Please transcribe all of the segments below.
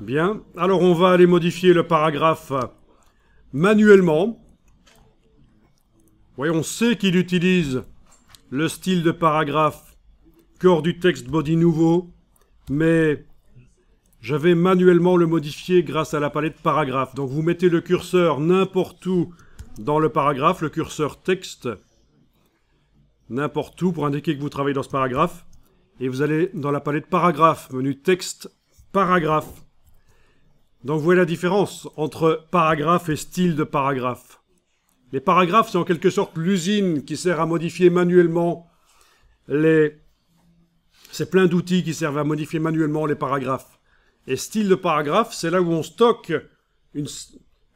Bien. Alors, on va aller modifier le paragraphe manuellement. Voyons, on sait qu'il utilise le style de paragraphe corps du texte body nouveau, mais je vais manuellement le modifier grâce à la palette paragraphe. Donc vous mettez le curseur n'importe où dans le paragraphe, le curseur texte, n'importe où pour indiquer que vous travaillez dans ce paragraphe, et vous allez dans la palette paragraphe, menu texte, paragraphe. Donc vous voyez la différence entre paragraphe et style de paragraphe. Les paragraphes, c'est en quelque sorte l'usine qui sert à modifier manuellement les... C'est plein d'outils qui servent à modifier manuellement les paragraphes. Et style de paragraphe, c'est là où on stocke une,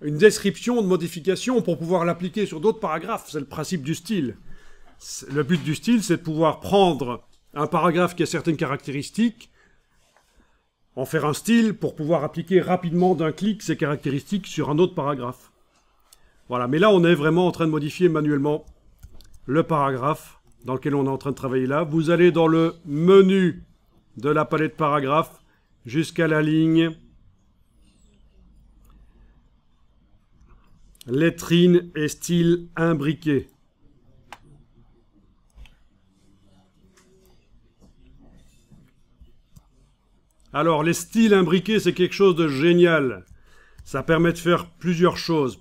une description de modification pour pouvoir l'appliquer sur d'autres paragraphes. C'est le principe du style. Le but du style, c'est de pouvoir prendre un paragraphe qui a certaines caractéristiques, en faire un style pour pouvoir appliquer rapidement d'un clic ces caractéristiques sur un autre paragraphe. Voilà, mais là on est vraiment en train de modifier manuellement le paragraphe dans lequel on est en train de travailler là. Vous allez dans le menu de la palette paragraphe jusqu'à la ligne lettrine et style imbriqué. Alors, les styles imbriqués, c'est quelque chose de génial. Ça permet de faire plusieurs choses.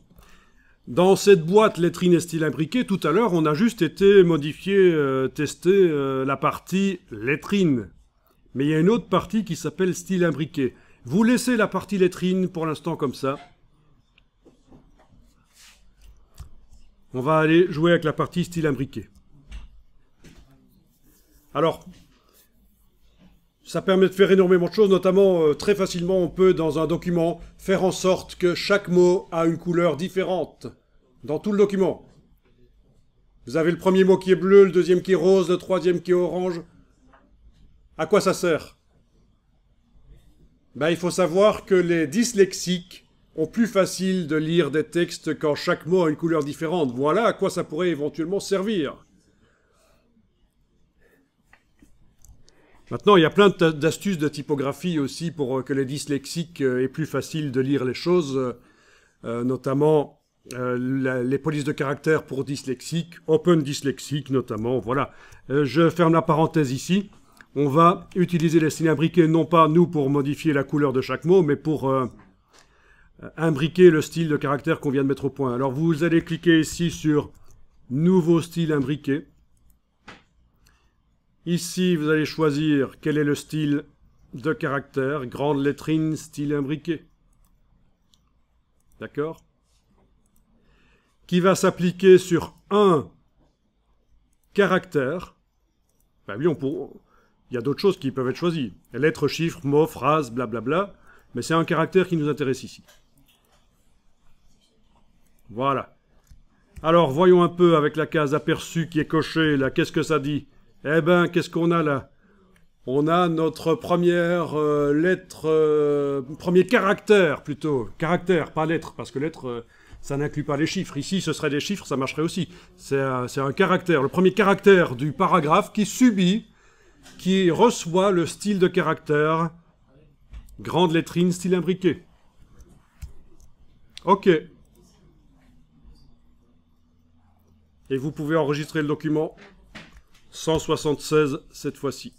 Dans cette boîte lettrine et style imbriqué, tout à l'heure, on a juste été modifier, testé euh, tester euh, la partie lettrine. Mais il y a une autre partie qui s'appelle style imbriqué. Vous laissez la partie lettrine pour l'instant comme ça. On va aller jouer avec la partie style imbriqué. Alors, ça permet de faire énormément de choses, notamment euh, très facilement on peut dans un document faire en sorte que chaque mot a une couleur différente dans tout le document. Vous avez le premier mot qui est bleu, le deuxième qui est rose, le troisième qui est orange. À quoi ça sert ben, Il faut savoir que les dyslexiques ont plus facile de lire des textes quand chaque mot a une couleur différente. Voilà à quoi ça pourrait éventuellement servir. Maintenant, il y a plein d'astuces de typographie aussi pour euh, que les dyslexiques euh, aient plus facile de lire les choses, euh, notamment les polices de caractère pour dyslexiques, open dyslexique notamment, voilà. je ferme la parenthèse ici. On va utiliser les styles imbriqués, non pas nous pour modifier la couleur de chaque mot, mais pour imbriquer le style de caractère qu'on vient de mettre au point. Alors vous allez cliquer ici sur « Nouveau style imbriqué ». Ici, vous allez choisir quel est le style de caractère, grande lettrine, style imbriqué. D'accord Qui va s'appliquer sur un caractère. Ben oui, pour... il y a d'autres choses qui peuvent être choisies. Lettres, chiffres, mots, phrases, blablabla. Mais c'est un caractère qui nous intéresse ici. Voilà. Alors, voyons un peu avec la case aperçue qui est cochée, là, qu'est-ce que ça dit eh ben, qu'est-ce qu'on a là On a notre première euh, lettre, euh, premier caractère plutôt. Caractère, pas lettre, parce que lettre, euh, ça n'inclut pas les chiffres. Ici, ce serait des chiffres, ça marcherait aussi. C'est un, un caractère, le premier caractère du paragraphe qui subit, qui reçoit le style de caractère. Grande lettrine, style imbriqué. Ok. Et vous pouvez enregistrer le document 176 cette fois-ci.